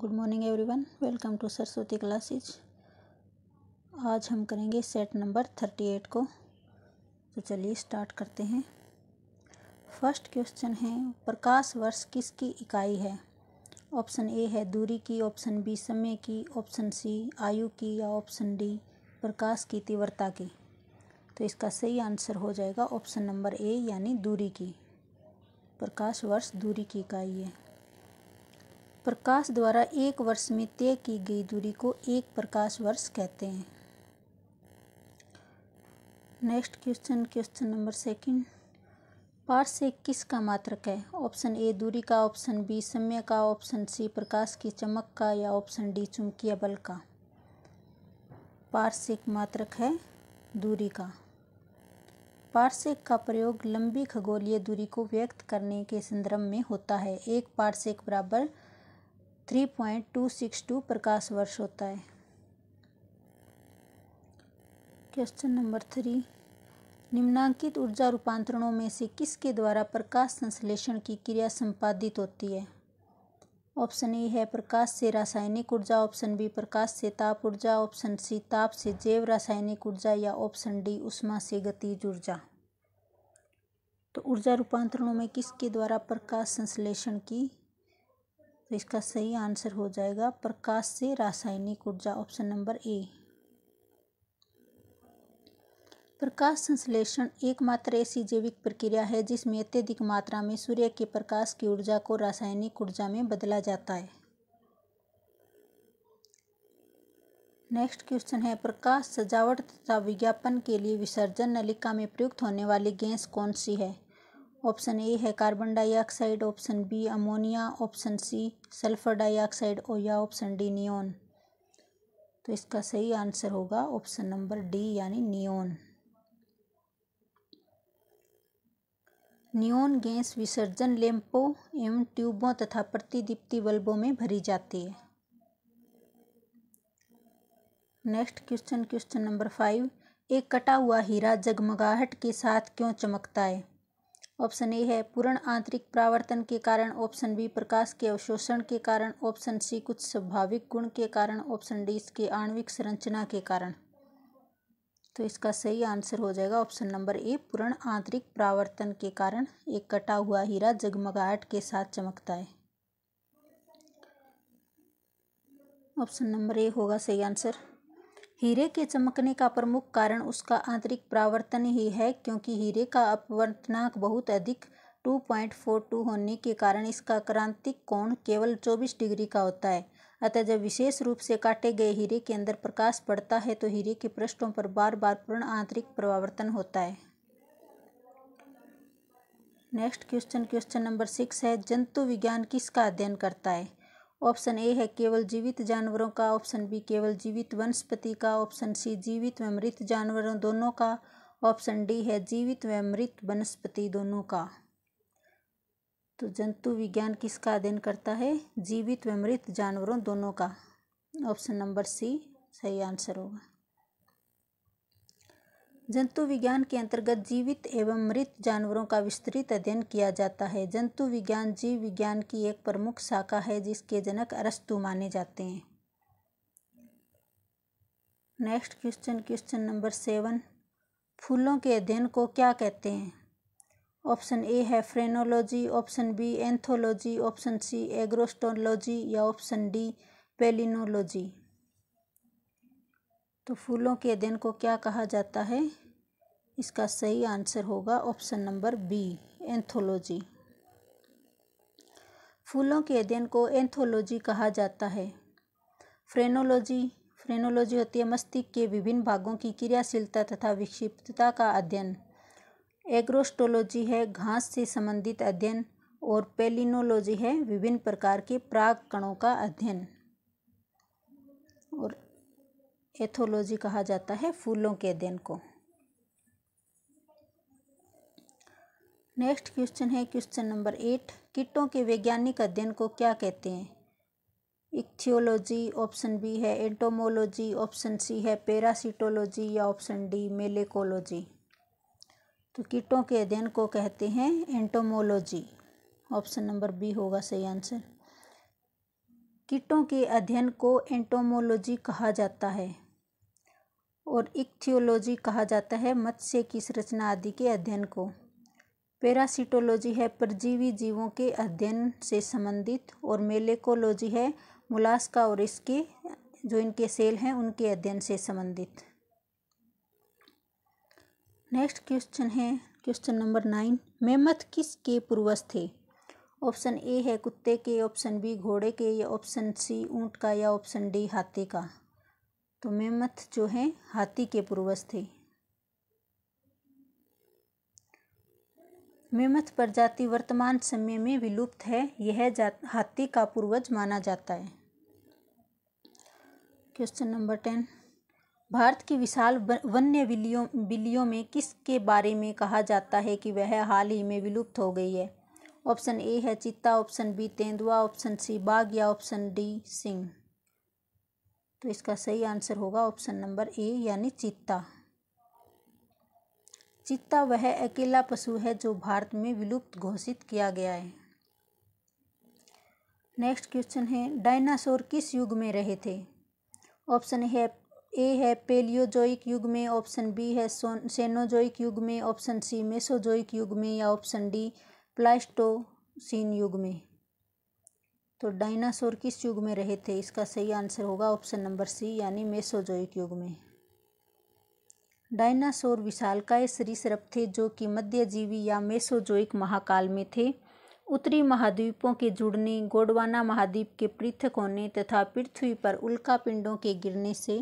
good morning everyone welcome to Saraswati classes आज हम करेंगे सेट नंबर थर्टी एट को तो चलिए स्टार्ट करते हैं फर्स्ट क्वेश्चन है प्रकाश वर्ष किसकी इकाई है ऑप्शन ए है दूरी की ऑप्शन बी समय की ऑप्शन सी आयु की या ऑप्शन डी प्रकाश की तीव्रता की तो इसका सही आंसर हो जाएगा ऑप्शन नंबर ए यानी दूरी की प्रकाश वर्ष दूरी की इकाई है प्रकाश द्वारा एक वर्ष में तय की गई दूरी को एक प्रकाश वर्ष कहते हैं next question question number second पार से किस का मात्रक है ऑप्शन ए दूरी का ऑप्शन बी समय का ऑप्शन सी प्रकाश की चमक का या ऑप्शन डी चुंबकीय बल का पार्शिक मात्रक है दूरी का पार्शिक का प्रयोग लंबी खगोलीय दूरी को व्यक्त करने के संदर्भ में होता है एक पार्शिक बराबर 3.262 प्रकाश वर्ष होता है क्वेश्चन नंबर थ्री निम्नांकित ऊर्जा रूपांतरणों में से किसके द्वारा प्रकाश संश्लेषण की क्रिया संपादित होती है ऑप्शन ए है प्रकाश से रासायनिक ऊर्जा ऑप्शन बी प्रकाश से ताप ऊर्जा ऑप्शन सी ताप से जैव रासायनिक ऊर्जा या ऑप्शन डी उष्मा से गतिज ऊर्जा तो ऊर्जा रूपांतरणों में किसके द्वारा प्रकाश संश्लेषण की तो इसका सही आंसर हो जाएगा प्रकाश से रासायनिक ऊर्जा ऑप्शन नंबर ए प्रकाश संश्लेषण एकमात्र ऐसी जैविक प्रक्रिया है जिसमें अत्यधिक मात्रा में सूर्य के प्रकाश की ऊर्जा को रासायनिक ऊर्जा में बदला जाता है नेक्स्ट क्वेश्चन है प्रकाश सजावट तथा विज्ञापन के लिए विसर्जन नलिका में प्रयुक्त होने वाली गैस कौन सी है ऑप्शन ए है carbon dioxide option B ammonia option C sulphur dioxide और या ऑप्शन डी नियोन तो इसका सही आंसर होगा ऑप्शन नंबर डी यानी नियोन नियोन गैस विसर्जन लैंपों एवं ट्यूबों तथा प्रतिदीप्ति बल्बों में भरी जाती है next question question number five एक कटा हुआ हीरा जगमगाहट के साथ क्यों चमकता है ऑप्शन ए है पूर्ण आंतरिक प्रावर्तन के कारण ऑप्शन बी प्रकाश के अवशोषण के कारण ऑप्शन सी कुछ स्वाभाविक गुण के कारण ऑप्शन डी इसके आणविक संरचना के कारण तो इसका सही आंसर हो जाएगा ऑप्शन नंबर ए पूर्ण आंतरिक प्रावर्तन के कारण एक कटा हुआ हीरा जगमगाहट के साथ चमकता है ऑप्शन नंबर ए होगा सही आंसर हीरे के चमकने का प्रमुख कारण उसका आंतरिक प्रावर्तन ही है क्योंकि हीरे का अपवर्तनांक बहुत अधिक 2.42 होने के कारण इसका क्रांतिक कोण केवल 24 डिग्री का होता है अतः जब विशेष रूप से काटे गए हीरे के अंदर प्रकाश पड़ता है तो हीरे के पृष्ठों पर बार बार पूर्ण आंतरिक प्रावर्तन होता है next question question number six है जंतु विज्ञान किसका अध्ययन करता है ऑप्शन ए है केवल जीवित जानवरों का ऑप्शन बी केवल जीवित वनस्पति का ऑप्शन सी जीवित व मृत जानवरों दोनों का ऑप्शन डी है जीवित व मृत वनस्पति दोनों का तो जंतु विज्ञान किसका अध्ययन करता है जीवित व मृत जानवरों दोनों का ऑप्शन नंबर सी सही आंसर होगा जंतु विज्ञान के अंतर्गत जीवित एवं मृत जानवरों का विस्तृत अध्ययन किया जाता है जंतु विज्ञान जीव विज्ञान की एक प्रमुख शाखा है जिसके जनक अरस्तु माने जाते हैं next question question number seven फूलों के अध्ययन को क्या कहते हैं ऑप्शन ए है phrenology option B anthology option C agrostology या ऑप्शन डी पेलिनोलॉजी तो फूलों के अध्ययन को क्या कहा जाता है इसका सही आंसर होगा ऑप्शन नंबर बी एंथोलॉजी फूलों के अध्ययन को एंथोलॉजी कहा जाता है फ्रेनोलॉजी फ्रेनोलॉजी होती है मस्तिष्क के विभिन्न भागों की क्रियाशीलता तथा विक्षिप्तता का अध्ययन एग्रोस्टोलॉजी है घास से संबंधित अध्ययन और पेलिनोलॉजी है विभिन्न प्रकार के प्राग कणों का अध्ययन एथोलॉजी कहा जाता है फूलों के अध्ययन को नेक्स्ट क्वेश्चन है क्वेश्चन नंबर एट कीटों के वैज्ञानिक अध्ययन को क्या कहते हैं इक्थियोलॉजी ऑप्शन बी है एंटोमोलॉजी ऑप्शन सी है पेरासिटोलॉजी या ऑप्शन डी मेलेकोलॉजी तो कीटों के अध्ययन को कहते हैं एंटोमोलॉजी ऑप्शन नंबर बी होगा सही आंसर कीटों के अध्ययन को एंटोमोलॉजी कहा जाता है और इक्थियोलॉजी कहा जाता है मत्स्य की संरचना आदि के अध्ययन को पैरासिटोलॉजी है परजीवी जीवों के अध्ययन से संबंधित और मेलेकोलॉजी है मुलास्का और इसके जो इनके सेल हैं उनके अध्ययन से संबंधित नेक्स्ट क्वेश्चन है क्वेश्चन नंबर नाइन मेमथ के पूर्वज थे ऑप्शन ए है कुत्ते के ऑप्शन बी घोड़े के या ऑप्शन सी ऊंट का या ऑप्शन डी हाथी का तो मेमथ जो है हाथी के पूर्वज थे मेमथ प्रजाति वर्तमान समय में विलुप्त है यह हाथी का पूर्वज माना जाता है क्वेश्चन नंबर टेन भारत की विशाल वन्य बिलियों बिलियों में किसके बारे में कहा जाता है कि वह हाल ही में विलुप्त हो गई है ऑप्शन ए है चित्ता ऑप्शन बी तेंदुआ ऑप्शन सी बाघ या ऑप्शन डी सिंह तो इसका सही आंसर होगा ऑप्शन नंबर ए यानी चीता चीता वह अकेला पशु है जो भारत में विलुप्त घोषित किया गया है नेक्स्ट क्वेश्चन है डायनासोर किस युग में रहे थे ऑप्शन है ए है पेलियोजोइक युग में ऑप्शन बी है सेनोजोइक युग में ऑप्शन सी मेसोजोइक युग में या ऑप्शन डी प्लास्टोसिन युग में तो डायनासोर किस युग में रहे थे इसका सही आंसर होगा ऑप्शन नंबर सी यानी मेसोजोइक युग में डायनासोर विशालकाय सरीसृप थे जो कि मध्यजीवी या मेसोजोइक महाकाल में थे उत्तरी महाद्वीपों के जुड़ने गोडवाना महाद्वीप के पृथक होने तथा पृथ्वी पर उल्का पिंडों के गिरने से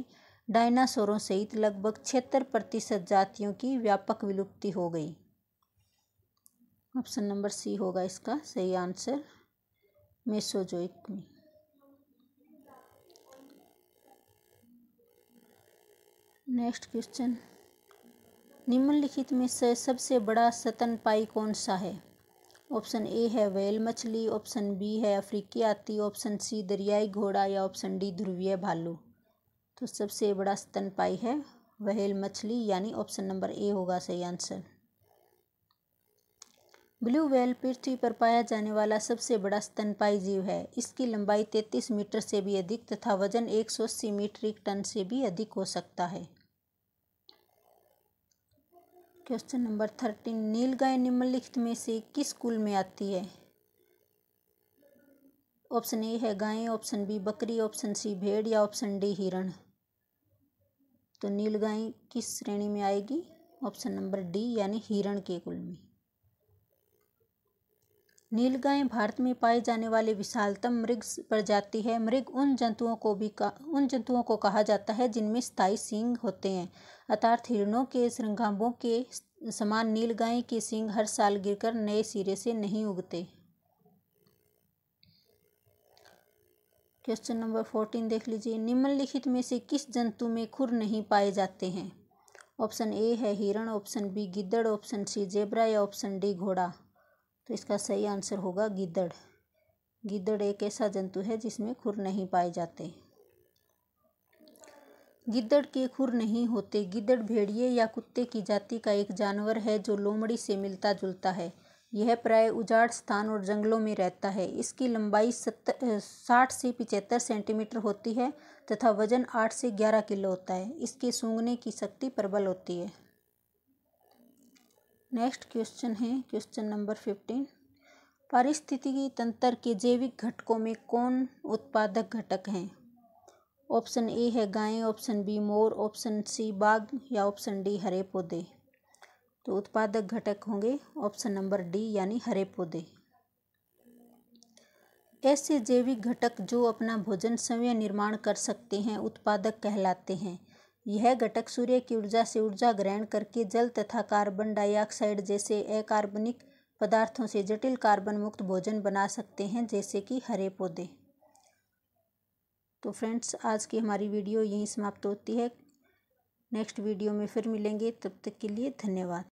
डायनासोरों सहित लगभग छिहत्तर प्रतिशत जातियों की व्यापक विलुप्ति हो गई ऑप्शन नंबर सी होगा इसका सही आंसर मेसोजोइक में नेक्स्ट क्वेश्चन निम्नलिखित में से सबसे बड़ा सतनपाई कौन सा है ऑप्शन ए है वेल मछली ऑप्शन बी है अफ्रीकी आती ऑप्शन सी दरियाई घोड़ा या ऑप्शन डी ध्रुवीय भालू तो सबसे बड़ा स्तनपाई है वहेल मछली यानी ऑप्शन नंबर ए होगा सही आंसर ब्लू वेल पृथ्वी पर पाया जाने वाला सबसे बड़ा स्तनपाई जीव है इसकी लंबाई 33 मीटर से भी अधिक तथा वजन 180 मीट्रिक टन से भी अधिक हो सकता है क्वेश्चन नंबर थर्टीन नीलगाय निम्नलिखित में से किस कुल में आती है ऑप्शन ए है गाय ऑप्शन बी बकरी ऑप्शन सी भेड़ या ऑप्शन डी हिरण तो नीलगाय किस श्रेणी में आएगी ऑप्शन नंबर डी यानी हिरण के कुल में नीलगाय भारत में पाए जाने वाले विशालतम मृग प्रजाति है मृग उन जंतुओं को भी उन जंतुओं को कहा जाता है जिनमें स्थायी सिंह होते हैं अर्थात हिरणों के श्रृंगाम्बों के समान नीलगाय के सिंह हर साल गिरकर नए सिरे से नहीं उगते क्वेश्चन नंबर फोर्टीन देख लीजिए निम्नलिखित में से किस जंतु में खुर नहीं पाए जाते हैं ऑप्शन ए है हिरण ऑप्शन बी गिद्दड़ ऑप्शन सी जेबरा या ऑप्शन डी घोड़ा तो इसका सही आंसर होगा गिद्दड़ गिद्दड़ एक ऐसा जंतु है जिसमें खुर नहीं पाए जाते गिद्दड़ के खुर नहीं होते गिद्दड़ भेड़िए या कुत्ते की जाति का एक जानवर है जो लोमड़ी से मिलता जुलता है यह प्राय उजाड़ स्थान और जंगलों में रहता है इसकी लंबाई सत्तर साठ से पिचहत्तर सेंटीमीटर होती है तथा वजन आठ से ग्यारह किलो होता है इसके सूंघने की शक्ति प्रबल होती है नेक्स्ट क्वेश्चन है क्वेश्चन नंबर फिफ्टीन पारिस्थितिकी तंत्र के जैविक घटकों में कौन उत्पादक घटक हैं ऑप्शन ए है गाय ऑप्शन बी मोर ऑप्शन सी बाघ या ऑप्शन डी हरे पौधे तो उत्पादक घटक होंगे ऑप्शन नंबर डी यानी हरे पौधे ऐसे जैविक घटक जो अपना भोजन स्वयं निर्माण कर सकते हैं उत्पादक कहलाते हैं यह घटक सूर्य की ऊर्जा से ऊर्जा ग्रहण करके जल तथा कार्बन डाइऑक्साइड जैसे अकार्बनिक पदार्थों से जटिल कार्बन मुक्त भोजन बना सकते हैं जैसे कि हरे पौधे तो फ्रेंड्स आज की हमारी वीडियो यहीं समाप्त होती है नेक्स्ट वीडियो में फिर मिलेंगे तब तक के लिए धन्यवाद